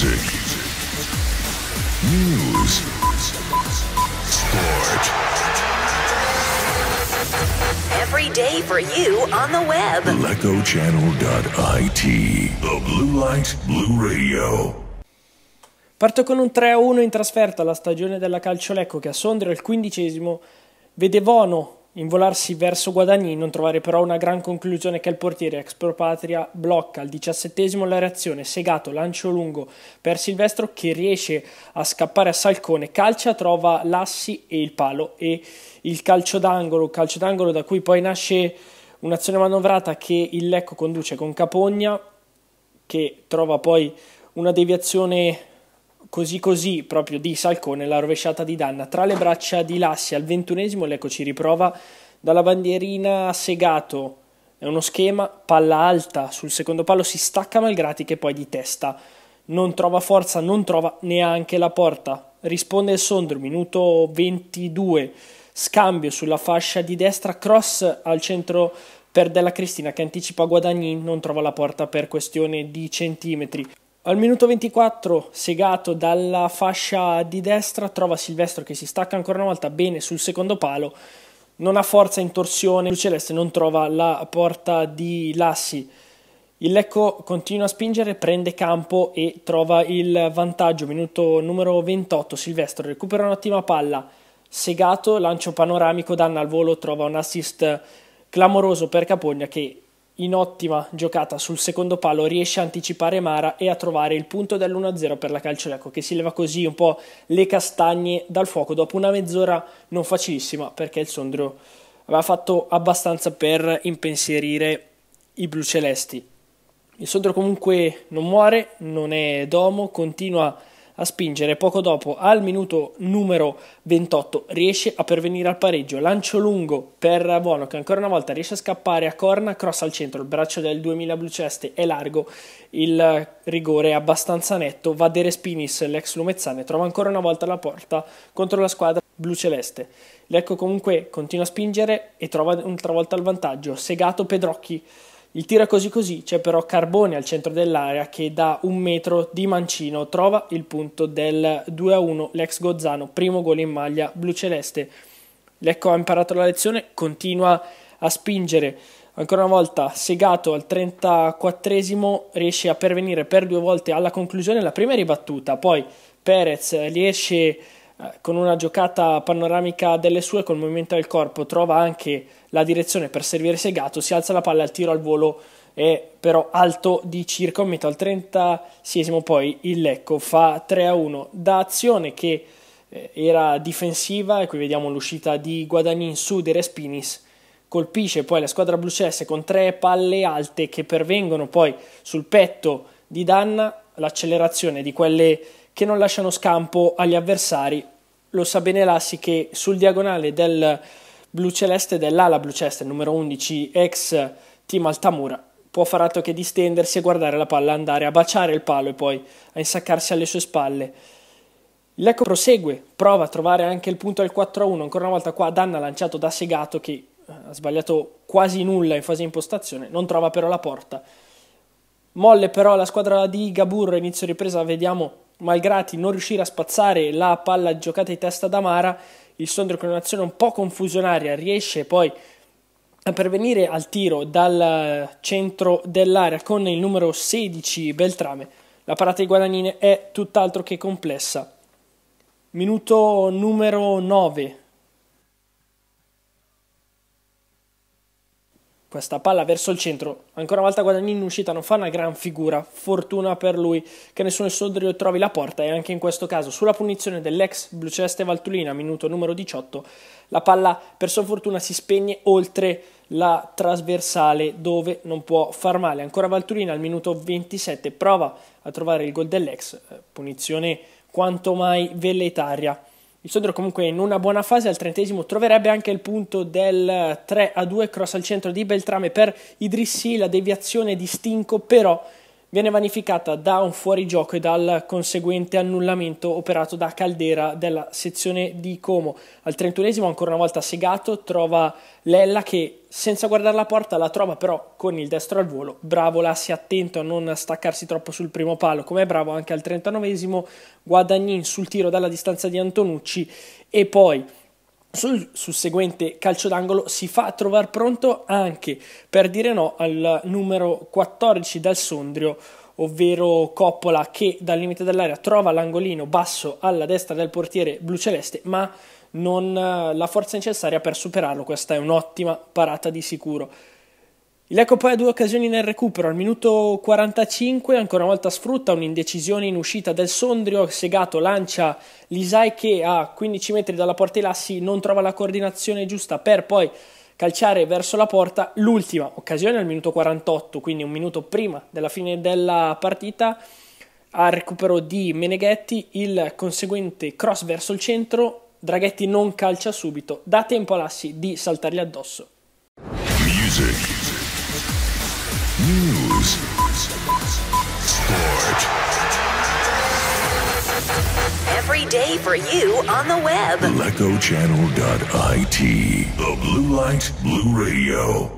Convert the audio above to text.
music, news, sport. Every day for you on the web. BleckoChannel.it. The Blue Light, Blue Radio. Parto con un 3-1 in trasferta alla stagione della Calciolecco che a Sondrio il quindicesimo vede Vono involarsi verso Guadagni, non trovare però una gran conclusione che il portiere ex propatria blocca al diciassettesimo la reazione, segato lancio lungo per Silvestro che riesce a scappare a Salcone, calcia, trova l'assi e il palo e il calcio d'angolo, calcio d'angolo da cui poi nasce un'azione manovrata che il Lecco conduce con Capogna che trova poi una deviazione così così proprio di Salcone la rovesciata di Danna tra le braccia di Lassi al ventunesimo l'Eco ci riprova dalla bandierina Segato è uno schema palla alta sul secondo palo si stacca Malgrati che poi di testa non trova forza non trova neanche la porta risponde il Sondro minuto 22 scambio sulla fascia di destra cross al centro per Della Cristina che anticipa Guadagnin non trova la porta per questione di centimetri al minuto 24, segato dalla fascia di destra, trova Silvestro che si stacca ancora una volta bene sul secondo palo. Non ha forza in torsione, Celeste non trova la porta di Lassi. Il Lecco continua a spingere, prende campo e trova il vantaggio. Minuto numero 28, Silvestro recupera un'ottima palla. Segato, lancio panoramico, danna al volo, trova un assist clamoroso per Capogna che in ottima giocata sul secondo palo riesce a anticipare Mara e a trovare il punto dell'1-0 per la calcio Calciolecco che si leva così un po' le castagne dal fuoco dopo una mezz'ora non facilissima perché il Sondrio aveva fatto abbastanza per impensierire i blu celesti. Il Sondrio comunque non muore, non è domo, continua a a spingere poco dopo al minuto numero 28 riesce a pervenire al pareggio lancio lungo per Buono che ancora una volta riesce a scappare a corna cross al centro il braccio del 2000 Bluceste è largo il rigore è abbastanza netto va De Respinis l'ex Lumezzane trova ancora una volta la porta contro la squadra blu celeste. Lecco comunque continua a spingere e trova un'altra volta il vantaggio. Segato Pedrocchi il tira così così c'è però Carbone al centro dell'area che da un metro di mancino trova il punto del 2-1 l'ex Gozzano, primo gol in maglia blu celeste. Lecco ha imparato la lezione, continua a spingere. Ancora una volta Segato al 34 riesce a pervenire per due volte alla conclusione, la prima è ribattuta, poi Perez riesce a eh, con una giocata panoramica delle sue, col movimento del corpo, trova anche la direzione per servire Segato, si alza la palla al tiro al volo, è però alto di circa un metro. Al 36 poi il Lecco fa 3-1 da azione che eh, era difensiva e qui vediamo l'uscita di Guadagnin su De Respinis colpisce poi la squadra blucesse con tre palle alte che pervengono poi sul petto di Danna l'accelerazione di quelle che non lasciano scampo agli avversari. Lo sa bene Lassi che sul diagonale del blu celeste, dell'ala blu celeste, numero 11, ex team Altamura, può far altro che distendersi e guardare la palla andare a baciare il palo e poi a insaccarsi alle sue spalle. L'Eco prosegue, prova a trovare anche il punto del 4-1, ancora una volta qua Danna lanciato da Segato che eh, ha sbagliato quasi nulla in fase di impostazione, non trova però la porta. Molle però la squadra di Gabur, inizio ripresa, vediamo Malgrati non riuscire a spazzare la palla giocata in testa da Mara, il Sondrio con un'azione un po' confusionaria riesce poi a pervenire al tiro dal centro dell'area con il numero 16 Beltrame. La parata di Guadagnini è tutt'altro che complessa. Minuto numero 9, questa palla verso il centro, ancora una volta Guadagnini in uscita non fa una gran figura, fortuna per lui che nessun esodrio trovi la porta e anche in questo caso sulla punizione dell'ex Bluceste Valtulina, minuto numero 18, la palla per sua fortuna si spegne oltre la trasversale dove non può far male, ancora Valtulina al minuto 27 prova a trovare il gol dell'ex, eh, punizione quanto mai velletaria. Il Sondrio comunque in una buona fase al trentesimo troverebbe anche il punto del 3 a 2 cross al centro di Beltrame per Idrissi, la deviazione di Stinco però viene vanificata da un fuorigioco e dal conseguente annullamento operato da Caldera della sezione di Como. Al 31 ancora una volta Segato trova Lella che senza guardare la porta la trova però con il destro al volo. Bravo là, sia attento a non staccarsi troppo sul primo palo, come bravo anche al 39 Guadagnin sul tiro dalla distanza di Antonucci e poi sul susseguente calcio d'angolo si fa trovare pronto anche per dire no al numero 14 dal Sondrio, ovvero Coppola che dal limite dell'area trova l'angolino basso alla destra del portiere blu celeste, ma non eh, la forza necessaria per superarlo. Questa è un'ottima parata di sicuro. Il Lecco poi ha due occasioni nel recupero, al minuto 45 ancora una volta sfrutta un'indecisione in uscita del Sondrio, Segato lancia Lisai che a 15 metri dalla porta Lassi non trova la coordinazione giusta per poi calciare verso la porta, l'ultima occasione al minuto 48, quindi un minuto prima della fine della partita, al recupero di Meneghetti, il conseguente cross verso il centro, Draghetti non calcia subito, dà tempo a Lassi di saltargli addosso every day for you on the web. LecoChannel.it. The blue light, blue radio.